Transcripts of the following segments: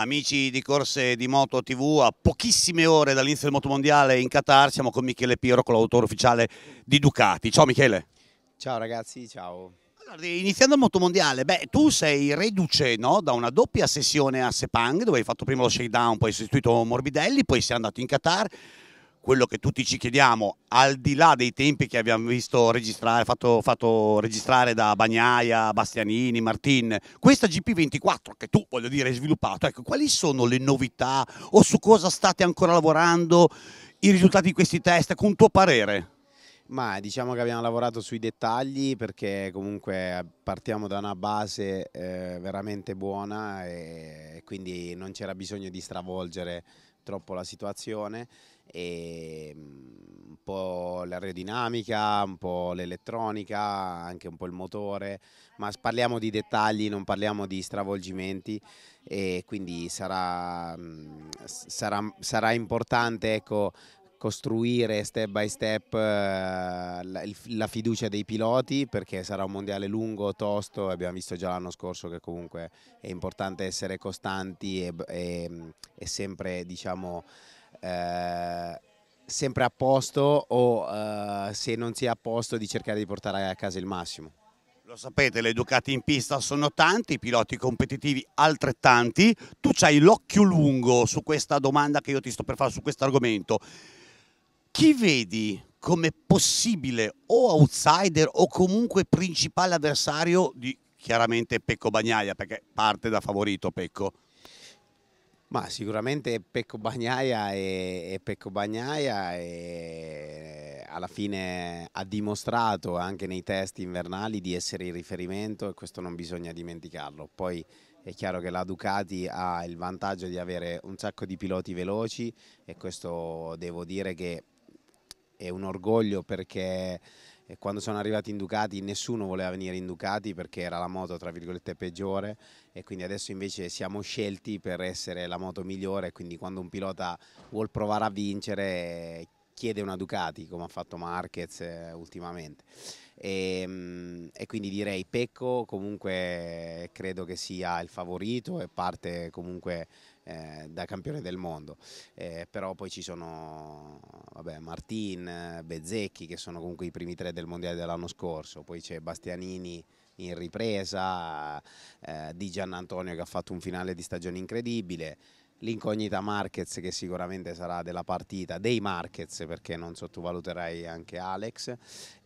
Amici di corse di Moto TV, a pochissime ore dall'inizio del Moto Mondiale in Qatar siamo con Michele Piro, l'autore ufficiale di Ducati. Ciao Michele. Ciao ragazzi, ciao. Allora, iniziando il Moto Mondiale, beh, tu sei reduce no? da una doppia sessione a Sepang dove hai fatto prima lo shakedown, poi hai sostituito Morbidelli, poi sei andato in Qatar quello che tutti ci chiediamo, al di là dei tempi che abbiamo visto registrare, fatto, fatto registrare da Bagnaia, Bastianini, Martin, questa GP24 che tu, voglio dire, hai sviluppato, ecco, quali sono le novità o su cosa state ancora lavorando, i risultati di questi test, con tuo parere? Ma diciamo che abbiamo lavorato sui dettagli perché comunque partiamo da una base eh, veramente buona e quindi non c'era bisogno di stravolgere troppo la situazione e mm, un po' l'aerodinamica, un po' l'elettronica, anche un po' il motore, ma parliamo di dettagli, non parliamo di stravolgimenti e quindi sarà, mm, sarà, sarà importante ecco, costruire step by step eh, la, fiducia dei piloti perché sarà un mondiale lungo, tosto, abbiamo visto già l'anno scorso che comunque è importante essere costanti e, e, mm, e sempre diciamo eh, sempre a posto o eh, se non si è a posto di cercare di portare a casa il massimo. Lo sapete, le Ducati in pista sono tanti, i piloti competitivi altrettanti. Tu hai l'occhio lungo su questa domanda che io ti sto per fare su questo argomento. Chi vedi come possibile o outsider o comunque principale avversario di chiaramente Pecco Bagnaia, perché parte da favorito Pecco? Ma sicuramente Pecco Bagnaia e, Pecco Bagnaia e alla fine ha dimostrato anche nei test invernali di essere il riferimento e questo non bisogna dimenticarlo. Poi è chiaro che la Ducati ha il vantaggio di avere un sacco di piloti veloci e questo devo dire che è un orgoglio perché e quando sono arrivati in Ducati nessuno voleva venire in Ducati perché era la moto tra virgolette peggiore e quindi adesso invece siamo scelti per essere la moto migliore quindi quando un pilota vuol provare a vincere chiede una Ducati come ha fatto Marquez eh, ultimamente e, ehm, e quindi direi Pecco comunque credo che sia il favorito e parte comunque eh, da campione del mondo, eh, però poi ci sono vabbè, Martin, Bezzecchi che sono comunque i primi tre del mondiale dell'anno scorso, poi c'è Bastianini in ripresa, eh, di Gian Antonio che ha fatto un finale di stagione incredibile, l'incognita Marquez che sicuramente sarà della partita, dei Marquez perché non sottovaluterai anche Alex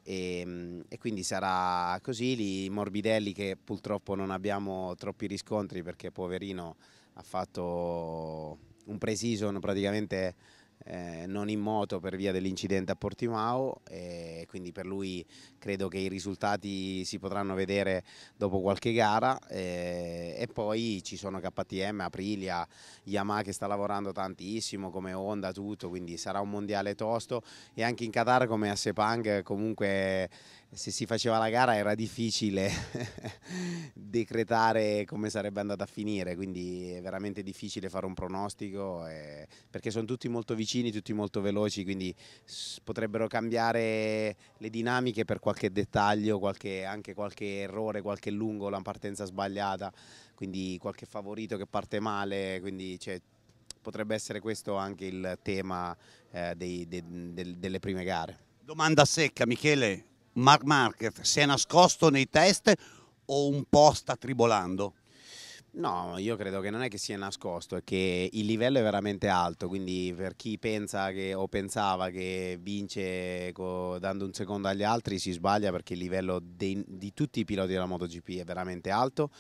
e, ehm, e, quindi sarà così, lì Morbidelli che purtroppo non abbiamo troppi riscontri perché poverino ha fatto un pre-season praticamente eh, non in moto per via dell'incidente a Portimao e quindi per lui credo che i risultati si potranno vedere dopo qualche gara e, e poi ci sono KTM, Aprilia, Yamaha che sta lavorando tantissimo come Honda tutto quindi sarà un mondiale tosto e anche in Qatar come a Sepang comunque se si faceva la gara era difficile decretare come sarebbe andata a finire, quindi è veramente difficile fare un pronostico e... Eh, perché sono tutti molto vicini, tutti molto veloci, quindi potrebbero cambiare le dinamiche per qualche dettaglio, qualche, anche qualche errore, qualche lungo, una partenza sbagliata, quindi qualche favorito che parte male, quindi cioè, potrebbe essere questo anche il tema eh, dei, de, de, delle prime gare. Domanda secca, Michele, Mark Marquez si è nascosto nei test o un po' sta tribolando? No, io credo che non è che sia nascosto, è che il livello è veramente alto, quindi per chi pensa che, o pensava che vince dando un secondo agli altri si sbaglia perché il livello dei, di tutti i piloti della MotoGP è veramente alto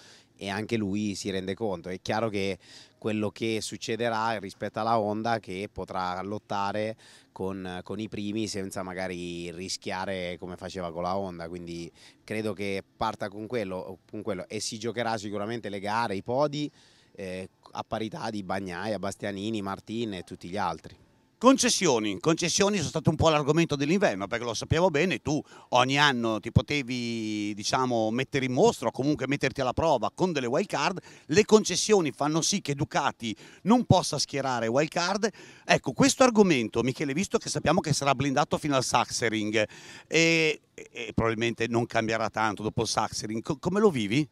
e anche lui si rende conto. È chiaro che quello che succederà rispetto alla Honda che potrà lottare con, con, i primi senza magari rischiare come faceva con la Honda, quindi credo che parta con quello, con quello. e si giocherà sicuramente le gare, i podi eh, a parità di Bagnaia, Bastianini, Martin e tutti gli altri. Concessioni, concessioni sono stato un po' l'argomento dell'inverno perché lo sappiamo bene, tu ogni anno ti potevi diciamo, mettere in mostro o comunque metterti alla prova con delle wild card, le concessioni fanno sì che Ducati non possa schierare wild card, ecco questo argomento Michele visto che sappiamo che sarà blindato fino al Saxering e, eh, e eh, probabilmente non cambierà tanto dopo il Saxering, come lo vivi?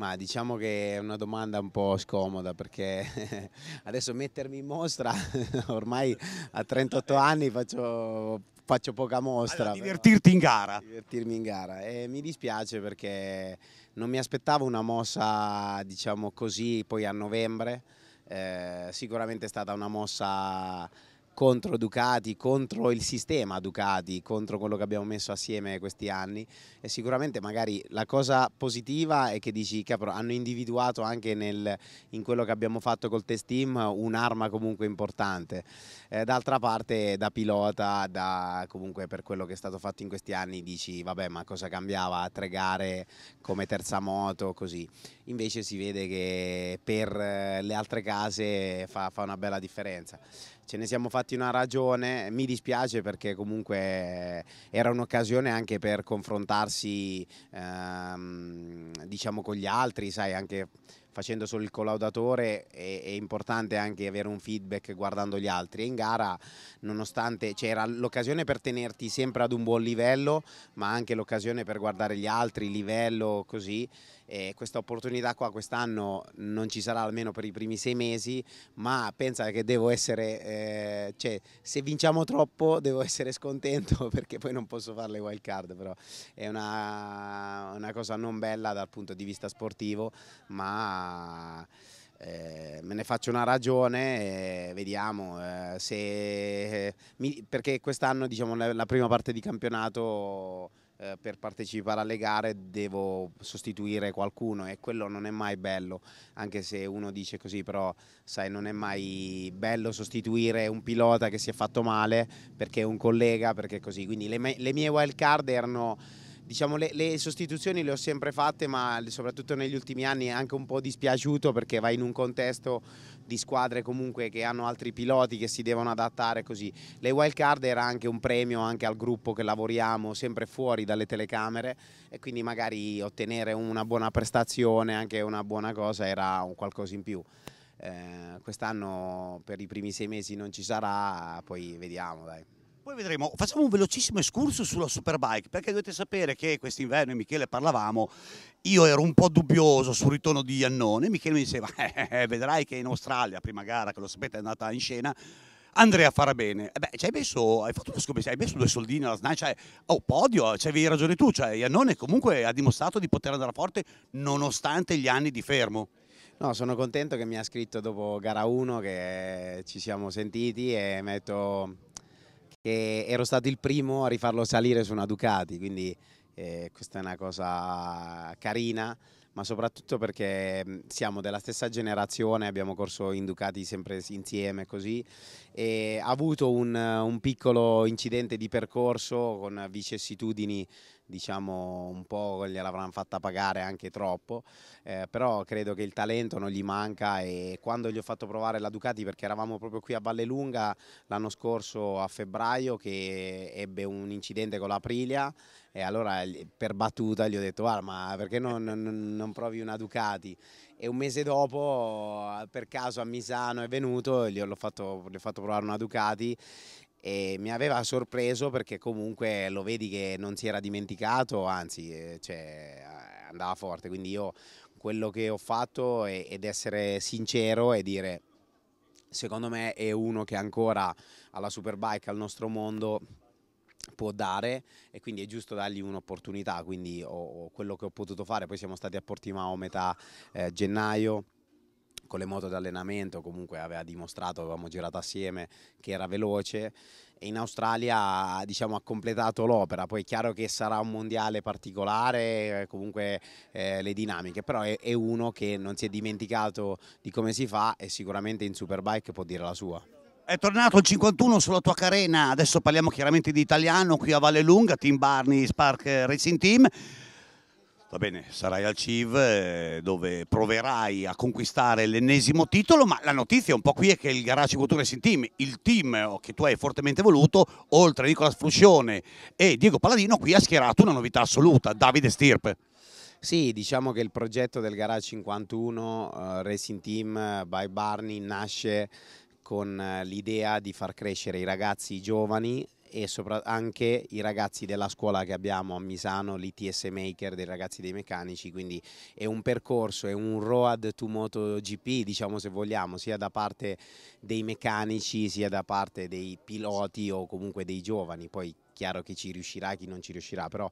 Ma diciamo che è una domanda un po' scomoda perché adesso mettermi in mostra, ormai a 38 anni faccio, faccio poca mostra. Allora, divertirti in gara. Divertirmi in gara e mi dispiace perché non mi aspettavo una mossa diciamo così poi a novembre, eh, sicuramente è stata una mossa contro Ducati, contro il sistema Ducati, contro quello che abbiamo messo assieme questi anni e sicuramente magari la cosa positiva è che dici capro, hanno individuato anche nel, in quello che abbiamo fatto col test team un'arma comunque importante, eh, d'altra parte da pilota, da, comunque per quello che è stato fatto in questi anni dici vabbè ma cosa cambiava a tre gare come terza moto così, invece si vede che per eh, le altre case fa, fa una bella differenza, ce ne siamo fatti fatti una ragione, mi dispiace perché comunque eh, era un'occasione anche per confrontarsi ehm, diciamo con gli altri, sai, anche facendo solo il collaudatore è, è, importante anche avere un feedback guardando gli altri. In gara, nonostante c'era l'occasione per tenerti sempre ad un buon livello, ma anche l'occasione per guardare gli altri, livello così. E questa opportunità qua quest'anno non ci sarà almeno per i primi sei mesi, ma pensa che devo essere, eh, cioè, se vinciamo troppo devo essere scontento perché poi non posso fare le wild card, però è una, una cosa non bella dal punto di vista sportivo, ma eh, me ne faccio una ragione e vediamo eh, se eh, mi, perché quest'anno diciamo la prima parte di campionato eh, per partecipare alle gare devo sostituire qualcuno e quello non è mai bello anche se uno dice così però sai non è mai bello sostituire un pilota che si è fatto male perché è un collega perché è così quindi le, le mie wild card erano Diciamo le, le, sostituzioni le ho sempre fatte, ma soprattutto negli ultimi anni è anche un po' dispiaciuto perché vai in un contesto di squadre comunque che hanno altri piloti che si devono adattare così. Le wild card era anche un premio anche al gruppo che lavoriamo sempre fuori dalle telecamere e quindi magari ottenere una buona prestazione, anche una buona cosa era un qualcosa in più. Eh, quest'anno per i primi sei mesi non ci sarà, poi vediamo dai. Poi vedremo, facciamo un velocissimo escurso sulla Superbike, perché dovete sapere che quest'inverno, e Michele parlavamo, io ero un po' dubbioso sul ritorno di Iannone, Michele mi diceva, eh, eh, eh vedrai che in Australia, prima gara che lo sapete è andata in scena, Andrea farà bene. Eh beh, ci hai messo, hai fatto una scommessa, hai messo due soldini alla SNAI, cioè, oh podio, avevi ragione tu, cioè Iannone comunque ha dimostrato di poter andare forte nonostante gli anni di fermo. No, sono contento che mi ha scritto dopo gara 1 che ci siamo sentiti e mi ha detto che ero stato il primo a rifarlo salire su una Ducati, quindi eh, questa è una cosa carina, ma soprattutto perché mm, siamo della stessa generazione, abbiamo corso in Ducati sempre insieme così, e ha avuto un, un piccolo incidente di percorso con vicissitudini diciamo un po' gliel'avranno fatta pagare anche troppo, eh, però credo che il talento non gli manca e quando gli ho fatto provare la Ducati perché eravamo proprio qui a Vallelunga l'anno scorso a febbraio che ebbe un incidente con l'Aprilia e allora per battuta gli ho detto guarda ma perché non, non, non provi una Ducati e un mese dopo per caso a Misano è venuto e gli ho fatto, gli ho fatto provare una Ducati e mi aveva sorpreso perché comunque lo vedi che non si era dimenticato, anzi eh, cioè, andava forte, quindi io quello che ho fatto è, ed essere sincero e dire secondo me è uno che ancora alla Superbike, al nostro mondo può dare e quindi è giusto dargli un'opportunità, quindi ho, ho quello che ho potuto fare, poi siamo stati a Portimao metà eh, gennaio con le moto di allenamento, comunque aveva dimostrato, avevamo girato assieme che era veloce e in Australia diciamo, ha completato l'opera, poi è chiaro che sarà un mondiale particolare, eh, comunque eh, le dinamiche, però è, è uno che non si è dimenticato di come si fa e sicuramente in Superbike può dire la sua. È tornato il 51 sulla tua carena, adesso parliamo chiaramente di italiano qui a Valle Lunga, Team Barney Spark Racing Team. Va bene, sarai al CIV eh, dove proverai a conquistare l'ennesimo titolo, ma la notizia un po' qui è che il Garage Racing Team, il team oh, che tu hai fortemente voluto, oltre a Nicola Fruscione e Diego Paladino, qui ha schierato una novità assoluta, Davide Stirpe. Sì, diciamo che il progetto del Garage 51 uh, Racing Team by Barney nasce con eh, l'idea di far crescere i ragazzi i giovani e sopra- anche i ragazzi della scuola che abbiamo a Misano, l'ITS Maker dei ragazzi dei meccanici, quindi è un percorso, è un road to MotoGP, diciamo se vogliamo, sia da parte dei meccanici sia da parte dei piloti o comunque dei giovani, poi chiaro chi ci riuscirà e chi non ci riuscirà, però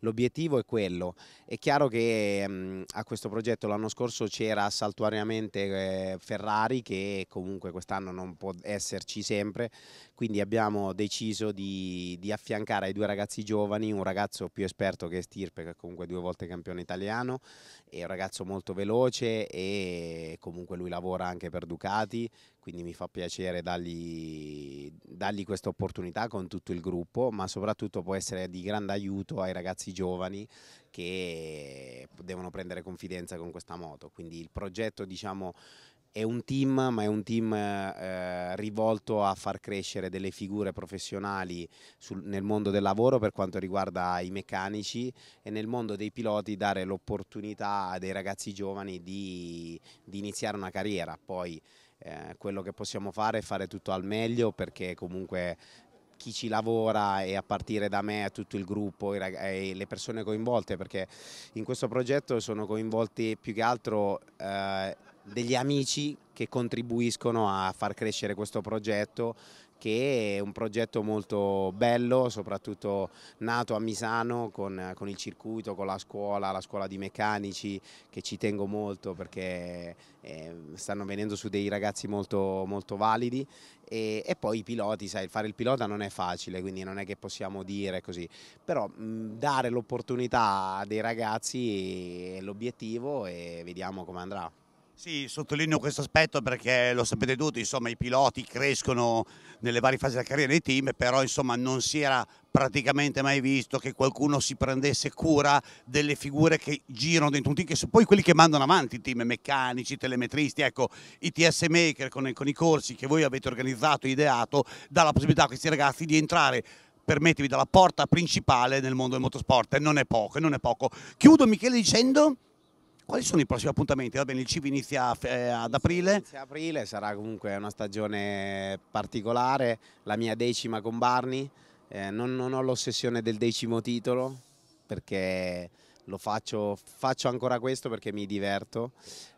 l'obiettivo è quello. È chiaro che mh, mm, a questo progetto l'anno scorso c'era saltuariamente eh, Ferrari che comunque quest'anno non può esserci sempre, quindi abbiamo deciso di, di affiancare ai due ragazzi giovani un ragazzo più esperto che Stirpe, che è comunque due volte campione italiano, è un ragazzo molto veloce e comunque lui lavora anche per Ducati, quindi mi fa piacere dargli, dargli questa opportunità con tutto il gruppo, ma soprattutto può essere di grande aiuto ai ragazzi giovani che devono prendere confidenza con questa moto. Quindi il progetto diciamo, è un team, ma è un team eh, rivolto a far crescere delle figure professionali sul, nel mondo del lavoro per quanto riguarda i meccanici e nel mondo dei piloti dare l'opportunità a dei ragazzi giovani di, di iniziare una carriera. Poi eh, quello che possiamo fare è fare tutto al meglio perché comunque chi ci lavora e a partire da me, tutto il gruppo e le persone coinvolte perché in questo progetto sono coinvolti più che altro eh, degli amici che contribuiscono a far crescere questo progetto che è un progetto molto bello, soprattutto nato a Misano con, con, il circuito, con la scuola, la scuola di meccanici che ci tengo molto perché eh, stanno venendo su dei ragazzi molto, molto validi e, e, poi i piloti, sai, fare il pilota non è facile, quindi non è che possiamo dire così, però mh, mm, dare l'opportunità a dei ragazzi è l'obiettivo e vediamo come andrà. Sì, sottolineo questo aspetto perché lo sapete tutti, insomma, i piloti crescono nelle varie fasi della carriera dei team, però insomma, non si era praticamente mai visto che qualcuno si prendesse cura delle figure che girano dentro un team, che sono poi quelli che mandano avanti i team, meccanici, telemetristi, ecco, i TS Maker con, con i corsi che voi avete organizzato e ideato, dà la possibilità a questi ragazzi di entrare permettetemi, dalla porta principale nel mondo del motorsport e non è poco, non è poco. Chiudo Michele dicendo quali sono i prossimi appuntamenti? Va bene, il CIV inizia eh, ad aprile. Inizia aprile, sarà comunque una stagione particolare, la mia decima con Barney. eh, non, non ho l'ossessione del decimo titolo perché lo faccio, faccio ancora questo perché mi diverto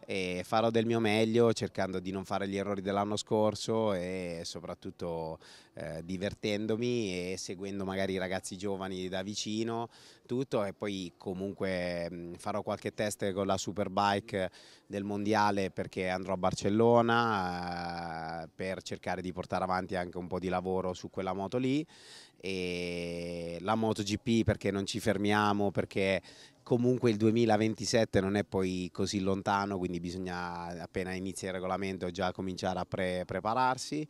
e farò del mio meglio cercando di non fare gli errori dell'anno scorso e soprattutto eh, divertendomi e seguendo magari i ragazzi giovani da vicino tutto e poi comunque mh, mm, farò qualche test con la Superbike del Mondiale perché andrò a Barcellona eh, per cercare di portare avanti anche un po' di lavoro su quella moto lì e la MotoGP perché non ci fermiamo perché comunque il 2027 non è poi così lontano, quindi bisogna appena inizia il regolamento già cominciare a pre prepararsi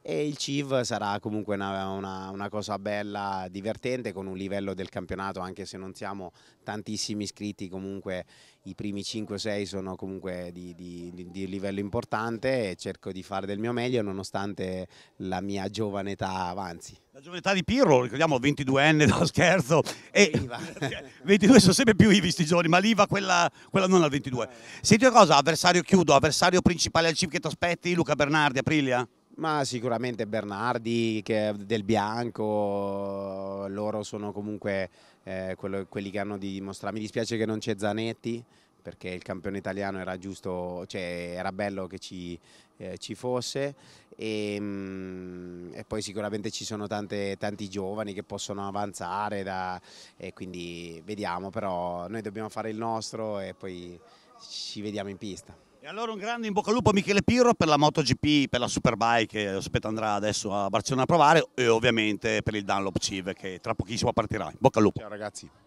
e il CIV sarà comunque una, una, una, cosa bella, divertente con un livello del campionato anche se non siamo tantissimi iscritti comunque i primi 5-6 sono comunque di, di, di, livello importante e cerco di fare del mio meglio nonostante la mia giovane età avanzi. La giovane età di Pirro, ricordiamo 22enne da scherzo e 22 sono sempre più più i visti giorni, ma l'IVA quella, quella non al 22. Senti una cosa, avversario chiudo, avversario principale al CIP che ti aspetti, Luca Bernardi, Aprilia? Ma sicuramente Bernardi del Bianco, loro sono comunque eh, quello, quelli che hanno di dimostrare. Mi dispiace che non c'è Zanetti, perché il campione italiano era giusto, cioè era bello che ci, eh, ci fosse e, ehm, mh, e, poi sicuramente ci sono tante, tanti giovani che possono avanzare da, e quindi vediamo, però noi dobbiamo fare il nostro e poi ci vediamo in pista. E allora un grande in bocca al lupo a Michele Pirro per la MotoGP, per la Superbike che aspetta andrà adesso a Barcellona a provare e ovviamente per il Dunlop Civ che tra pochissimo partirà. In bocca al lupo. Ciao ragazzi.